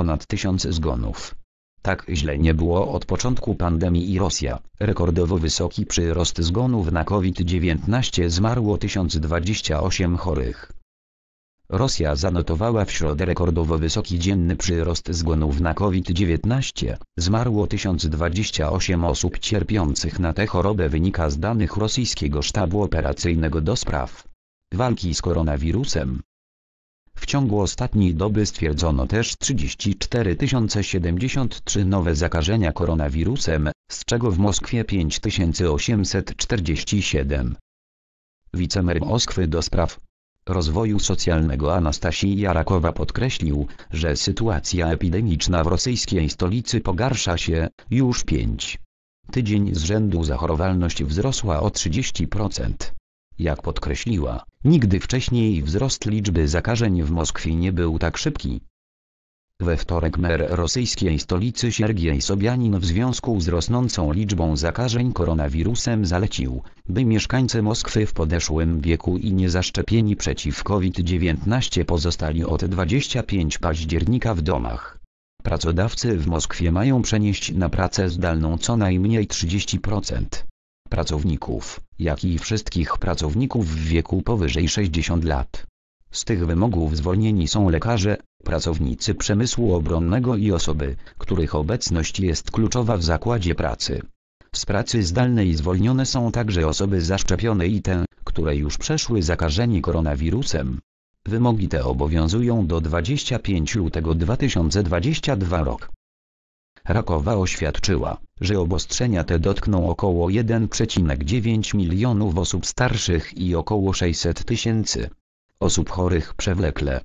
ponad tysiąc zgonów. Tak źle nie było od początku pandemii i Rosja. Rekordowo wysoki przyrost zgonów na COVID-19 zmarło 1028 chorych. Rosja zanotowała w środę rekordowo wysoki dzienny przyrost zgonów na COVID-19. Zmarło 1028 osób cierpiących na tę chorobę wynika z danych rosyjskiego sztabu operacyjnego do spraw walki z koronawirusem ciągu ostatniej doby stwierdzono też 34 073 nowe zakażenia koronawirusem, z czego w Moskwie 5847. Wicemer Moskwy do spraw rozwoju socjalnego Anastasii Jarakowa podkreślił, że sytuacja epidemiczna w rosyjskiej stolicy pogarsza się, już 5 tydzień z rzędu zachorowalność wzrosła o 30%. Jak podkreśliła, nigdy wcześniej wzrost liczby zakażeń w Moskwie nie był tak szybki. We wtorek mer rosyjskiej stolicy Siergiej Sobianin w związku z rosnącą liczbą zakażeń koronawirusem zalecił, by mieszkańcy Moskwy w podeszłym wieku i niezaszczepieni przeciw COVID-19 pozostali od 25 października w domach. Pracodawcy w Moskwie mają przenieść na pracę zdalną co najmniej 30% pracowników, jak i wszystkich pracowników w wieku powyżej 60 lat. Z tych wymogów zwolnieni są lekarze, pracownicy przemysłu obronnego i osoby, których obecność jest kluczowa w zakładzie pracy. Z pracy zdalnej zwolnione są także osoby zaszczepione i te, które już przeszły zakażenie koronawirusem. Wymogi te obowiązują do 25 lutego 2022 roku. Rakowa oświadczyła, że obostrzenia te dotkną około 1,9 milionów osób starszych i około 600 tysięcy osób chorych przewlekle